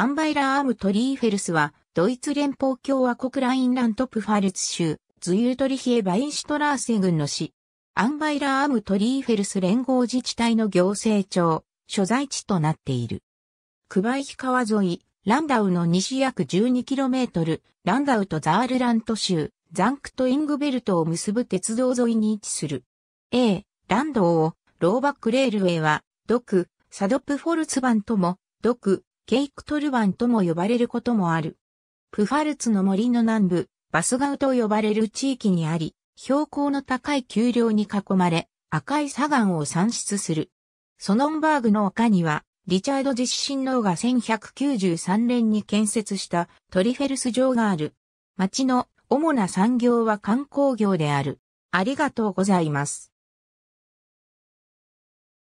アンバイラーアムトリーフェルスは、ドイツ連邦共和国ラインラントプファルツ州、ズユートリヒエ・バインシュトラーセ郡の市、アンバイラーアムトリーフェルス連合自治体の行政庁、所在地となっている。クバイヒ川沿い、ランダウの西約 12km、ランダウとザールラント州、ザンクトイングベルトを結ぶ鉄道沿いに位置する。A、ランドを、ローバックレールウェイは、ドク、サドプフォルツバンとも、ドク、ケイクトルバンとも呼ばれることもある。プファルツの森の南部、バスガウと呼ばれる地域にあり、標高の高い丘陵に囲まれ、赤い砂岩を産出する。ソノンバーグの丘には、リチャード自身のが1193年に建設したトリフェルス城がある。町の主な産業は観光業である。ありがとうございます。